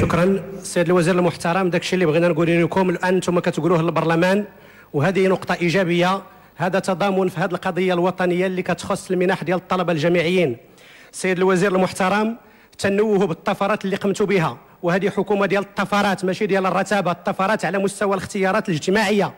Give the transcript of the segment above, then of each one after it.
شكرا السيد الوزير المحترم داكشي اللي بغينا نقول لكم الان انتم كتقولوه للبرلمان وهذه نقطه ايجابيه هذا تضامن في هذه القضيه الوطنيه اللي كتخص المنح ديال الطلبه الجامعيين السيد الوزير المحترم تنوه بالطفرات اللي قمتوا بها وهذه حكومه ديال الطفرات ماشي ديال الرتابه الطفرات على مستوى الاختيارات الاجتماعيه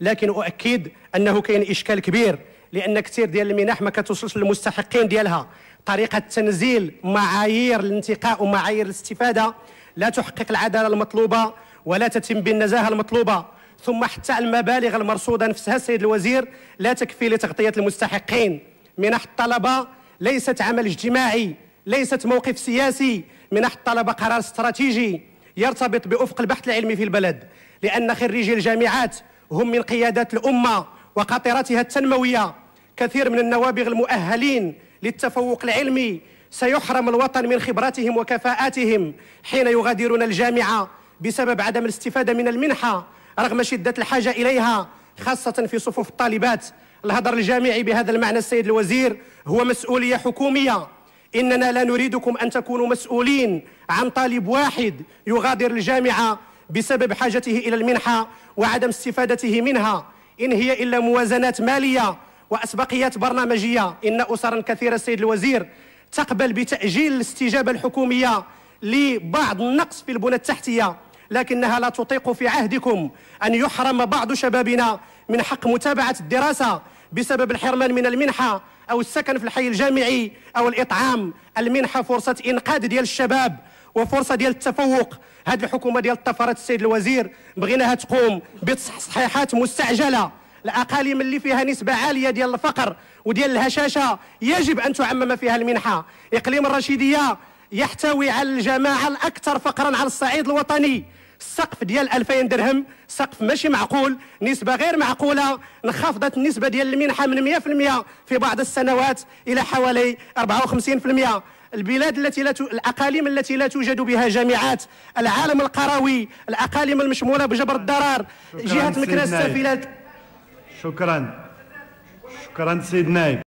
لكن اؤكد انه كاين اشكال كبير لان كثير ديال المنح ما كتوصلش للمستحقين ديالها طريقة تنزيل معايير الانتقاء ومعايير الاستفادة لا تحقق العدالة المطلوبة ولا تتم بالنزاهة المطلوبة ثم حتى المبالغ المرصودة نفسها السيد الوزير لا تكفي لتغطية المستحقين منح الطلبة ليست عمل اجتماعي ليست موقف سياسي منح الطلبة قرار استراتيجي يرتبط بأفق البحث العلمي في البلد لأن خريجي الجامعات هم من قيادات الأمة وقاطرتها التنموية كثير من النوابغ المؤهلين للتفوق العلمي سيحرم الوطن من خبراتهم وكفاءاتهم حين يغادرون الجامعة بسبب عدم الاستفادة من المنحة رغم شدة الحاجة إليها خاصة في صفوف الطالبات الهدر الجامعي بهذا المعنى السيد الوزير هو مسؤولية حكومية إننا لا نريدكم أن تكونوا مسؤولين عن طالب واحد يغادر الجامعة بسبب حاجته إلى المنحة وعدم استفادته منها إن هي إلا موازنات مالية وأسبقيات برنامجية إن أسرا كثيرة السيد الوزير تقبل بتأجيل الاستجابة الحكومية لبعض النقص في البنى التحتية لكنها لا تطيق في عهدكم أن يحرم بعض شبابنا من حق متابعة الدراسة بسبب الحرمان من المنحة أو السكن في الحي الجامعي أو الإطعام المنحة فرصة إنقاذ ديال الشباب وفرصه ديال التفوق هذه الحكومه ديال الطفرات السيد الوزير بغيناها تقوم بتصحيحات مستعجله الاقاليم اللي فيها نسبه عاليه ديال الفقر وديال الهشاشه يجب ان تعمم فيها المنحه اقليم الرشيديه يحتوي على الجماعه الاكثر فقرا على الصعيد الوطني السقف ديال 2000 درهم سقف ماشي معقول نسبه غير معقوله انخفضت النسبه ديال المنحه من 100% في بعض السنوات الى حوالي 54% البلاد التي لا ت... الاقاليم التي لا توجد بها جامعات العالم القروي الاقاليم المشموله بجبر الضرر جهه مكناس السافله שוכרן, שוכרן סייד נאיב.